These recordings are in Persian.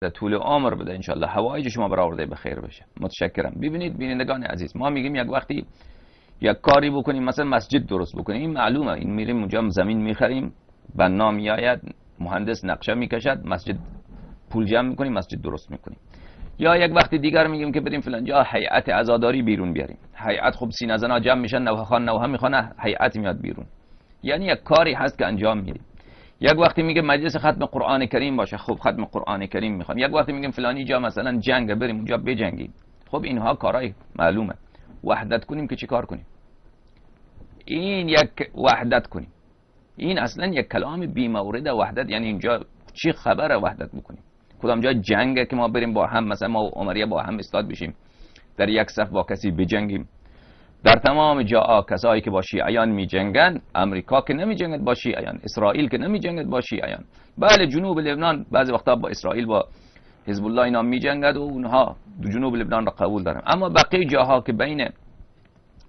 در طول عمر بده انشالله هوایج شما برآورده به خیر بشه متشکرم ببینید بینندگان عزیز ما میگیم یک وقتی یک کاری بکنیم مثلا مسجد درست بکنیم این معلومه این میریم اونجا زمین میخریم بنا میآید مهندس نقشه میکشد مسجد پول جمع میکنیم مسجد درست میکنیم یا یک وقتی دیگر میگیم که بریم فلان جا هیئت عزاداری بیرون بیاریم هیئت خوب سینه جمع میشن نوحه خان نوحه هیئت میاد بیرون یعنی یک کاری هست که انجام میدیم یک وقتی میگه مجلس ختم قرآن کریم باشه خب ختم قرآن کریم میخوام یک وقتی میگیم فلانی جا مثلا جنگ بریم اونجا بجنگیم خب اینها کارای معلومه وحدت کنیم که چیکار کنیم این یک وحدت کنیم این اصلا یک کلام بی مورد وحدت یعنی اینجا چی خبره وحدت بکنیم کدام جا جنگه که ما بریم با هم مثلا ما و عمریه با هم استاد بشیم در یک صف با کسی بجنگیم در تمام جاها کسایی که با شیعیان می جنگن امریکا که نمی جنگد با شیعیان اسرائیل که نمی جنگد با شیعیان بله جنوب لبنان بعضی وقتا با اسرائیل با حزب الله اینا می جنگد و اونها دو جنوب لبنان را قبول دارن اما بقیه جاها که بین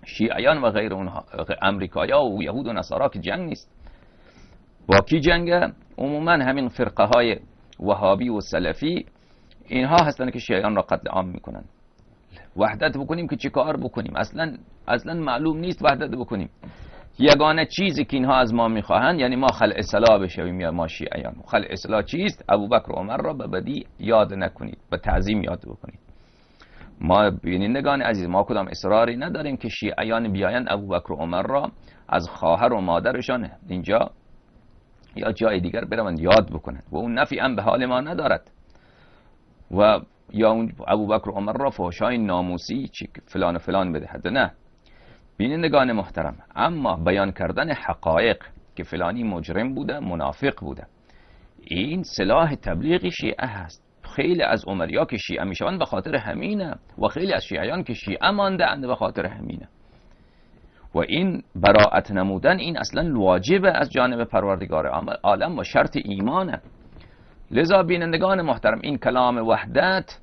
شیعیان و غیر اونها امریکایا و یهود و نصارا که جنگ نیست با کی جنگه عموما همین فرقه های وهابی و سلفی اینها هستند که شیعیان را قتل عام میکنن وحدت بکنیم که چی کار بکنیم اصلا اصلا معلوم نیست وحدت بکنیم یگانه چیزی که اینها از ما میخواهند یعنی ما خل اصلا بشویم یا ما شیعیان خلع اصلا چیست ابوبکر و عمر را به بدی یاد نکنید به تعظیم یاد بکنید ما بینندگان عزیز ما کدام اصراری نداریم که شیعیان بیایند ابوبکر و عمر را از خواهر و مادرشان اینجا یا جای دیگر بروند یاد بکنند و اون نفی هم به حال ما ندارد و یا اون ابو بکر عمر را فحشای ناموسی چی فلان و فلان بدهد نه بینندگان محترم اما بیان کردن حقایق که فلانی مجرم بوده منافق بوده این سلاح تبلیغ شیعه هست خیلی از عمریا که شیعه میشوند به خاطر همینه و خیلی از شیعیان که شیعه مانده اند به خاطر همینه و این براعت نمودن این اصلا واجبه از جانب پروردگار عالم و شرط ایمانه لذا بینندگان محترم این کلام وحدت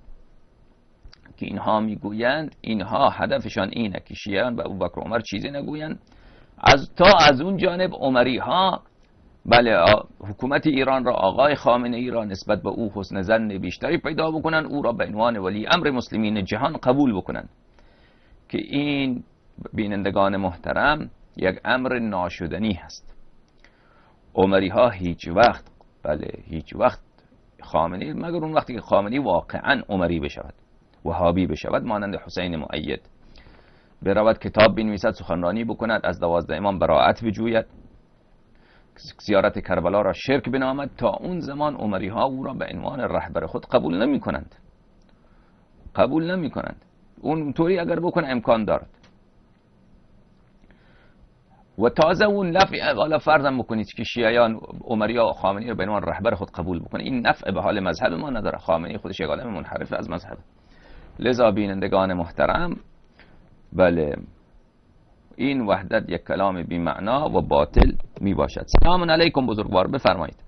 که اینها میگویند اینها هدفشان اینه که شیعیان و ابوبکر عمر چیزی نگویند از تا از اون جانب عمری ها بله حکومت ایران را آقای خامنه ای را نسبت به او حسن زن بیشتری پیدا بکنن او را به عنوان ولی امر مسلمین جهان قبول بکنن که این بینندگان محترم یک امر ناشدنی هست عمری ها هیچ وقت بله هیچ وقت خامنه مگر اون وقتی که خامنه واقعا عمری بشود وهابی بشود مانند حسین معید برود کتاب بنویسد سخنرانی بکند از دوازده امام براعت بجوید زیارت کربلا را شرک بنامد تا اون زمان عمری ها او را به عنوان رهبر خود قبول نمی کنند قبول نمی کنند اون طوری اگر بکنه امکان دارد و تازه اون نفع حالا فرضم بکنید که شیعیان عمری و خامنه‌ای رو به عنوان رهبر خود قبول بکنه این نفع به حال مذهب ما نداره خامنه‌ای خودش یک آدم منحرف از مذهب لذا بینندگان محترم بله این وحدت یک کلام بی معنا و باطل می باشد سلام علیکم بزرگوار بفرمایید